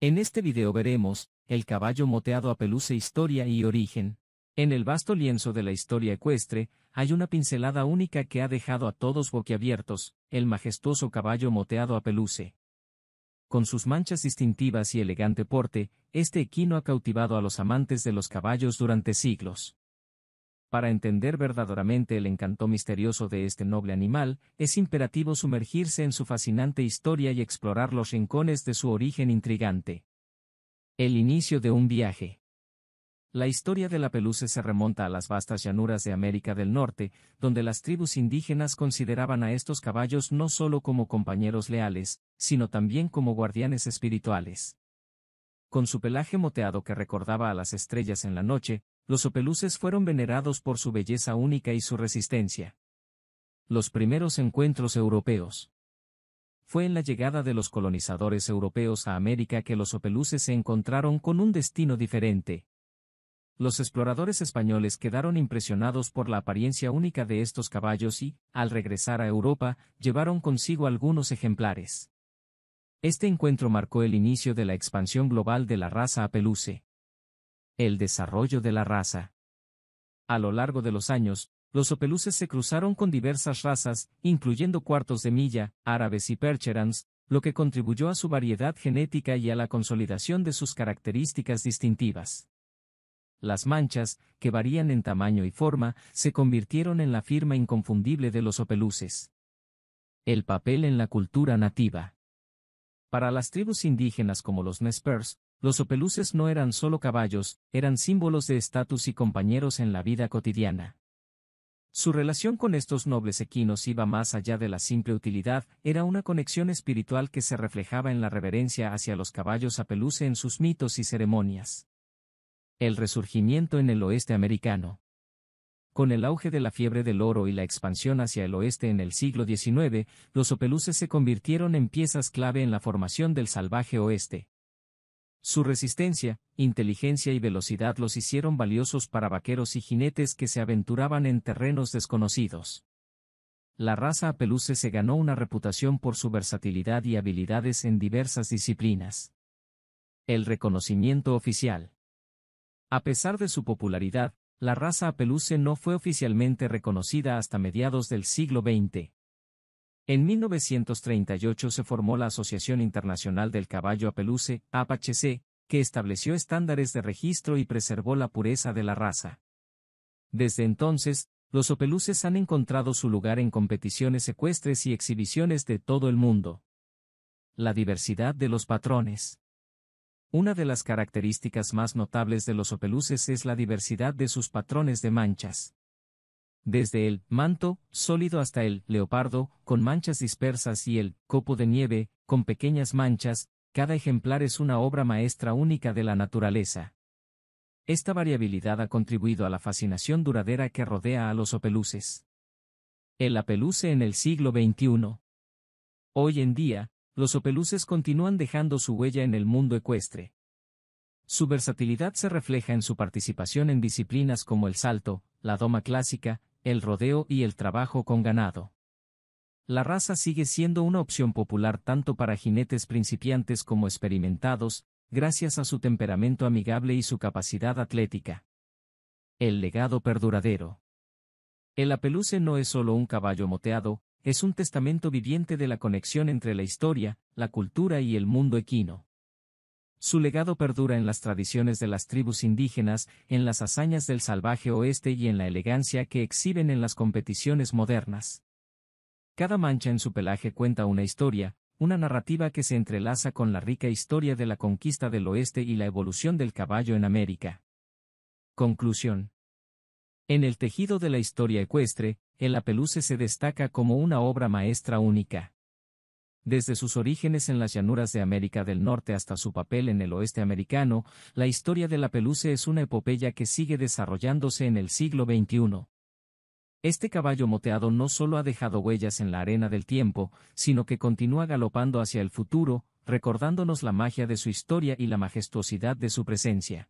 En este video veremos, el caballo moteado a peluce historia y origen. En el vasto lienzo de la historia ecuestre, hay una pincelada única que ha dejado a todos boquiabiertos, el majestuoso caballo moteado a peluce. Con sus manchas distintivas y elegante porte, este equino ha cautivado a los amantes de los caballos durante siglos. Para entender verdaderamente el encanto misterioso de este noble animal, es imperativo sumergirse en su fascinante historia y explorar los rincones de su origen intrigante. El inicio de un viaje. La historia de la peluce se remonta a las vastas llanuras de América del Norte, donde las tribus indígenas consideraban a estos caballos no solo como compañeros leales, sino también como guardianes espirituales. Con su pelaje moteado que recordaba a las estrellas en la noche, los opeluces fueron venerados por su belleza única y su resistencia. Los primeros encuentros europeos. Fue en la llegada de los colonizadores europeos a América que los opeluces se encontraron con un destino diferente. Los exploradores españoles quedaron impresionados por la apariencia única de estos caballos y, al regresar a Europa, llevaron consigo algunos ejemplares. Este encuentro marcó el inicio de la expansión global de la raza apeluce el desarrollo de la raza. A lo largo de los años, los opeluces se cruzaron con diversas razas, incluyendo cuartos de milla, árabes y percherans, lo que contribuyó a su variedad genética y a la consolidación de sus características distintivas. Las manchas, que varían en tamaño y forma, se convirtieron en la firma inconfundible de los opeluces. El papel en la cultura nativa. Para las tribus indígenas como los Nespers, los opeluces no eran solo caballos, eran símbolos de estatus y compañeros en la vida cotidiana. Su relación con estos nobles equinos iba más allá de la simple utilidad, era una conexión espiritual que se reflejaba en la reverencia hacia los caballos apeluce en sus mitos y ceremonias. El resurgimiento en el oeste americano. Con el auge de la fiebre del oro y la expansión hacia el oeste en el siglo XIX, los opeluces se convirtieron en piezas clave en la formación del salvaje oeste, su resistencia, inteligencia y velocidad los hicieron valiosos para vaqueros y jinetes que se aventuraban en terrenos desconocidos. La raza apeluce se ganó una reputación por su versatilidad y habilidades en diversas disciplinas. El reconocimiento oficial. A pesar de su popularidad, la raza apeluce no fue oficialmente reconocida hasta mediados del siglo XX. En 1938 se formó la Asociación Internacional del Caballo Apeluce, APHC, que estableció estándares de registro y preservó la pureza de la raza. Desde entonces, los opeluces han encontrado su lugar en competiciones ecuestres y exhibiciones de todo el mundo. La diversidad de los patrones. Una de las características más notables de los opeluces es la diversidad de sus patrones de manchas desde el manto sólido hasta el leopardo, con manchas dispersas y el copo de nieve, con pequeñas manchas, cada ejemplar es una obra maestra única de la naturaleza. Esta variabilidad ha contribuido a la fascinación duradera que rodea a los opeluces. El apeluce en el siglo XXI. Hoy en día, los opeluces continúan dejando su huella en el mundo ecuestre. Su versatilidad se refleja en su participación en disciplinas como el salto, la doma clásica, el rodeo y el trabajo con ganado. La raza sigue siendo una opción popular tanto para jinetes principiantes como experimentados, gracias a su temperamento amigable y su capacidad atlética. El legado perduradero. El apeluce no es solo un caballo moteado, es un testamento viviente de la conexión entre la historia, la cultura y el mundo equino. Su legado perdura en las tradiciones de las tribus indígenas, en las hazañas del salvaje oeste y en la elegancia que exhiben en las competiciones modernas. Cada mancha en su pelaje cuenta una historia, una narrativa que se entrelaza con la rica historia de la conquista del oeste y la evolución del caballo en América. Conclusión. En el tejido de la historia ecuestre, el apeluce se destaca como una obra maestra única. Desde sus orígenes en las llanuras de América del Norte hasta su papel en el oeste americano, la historia de la peluce es una epopeya que sigue desarrollándose en el siglo XXI. Este caballo moteado no solo ha dejado huellas en la arena del tiempo, sino que continúa galopando hacia el futuro, recordándonos la magia de su historia y la majestuosidad de su presencia.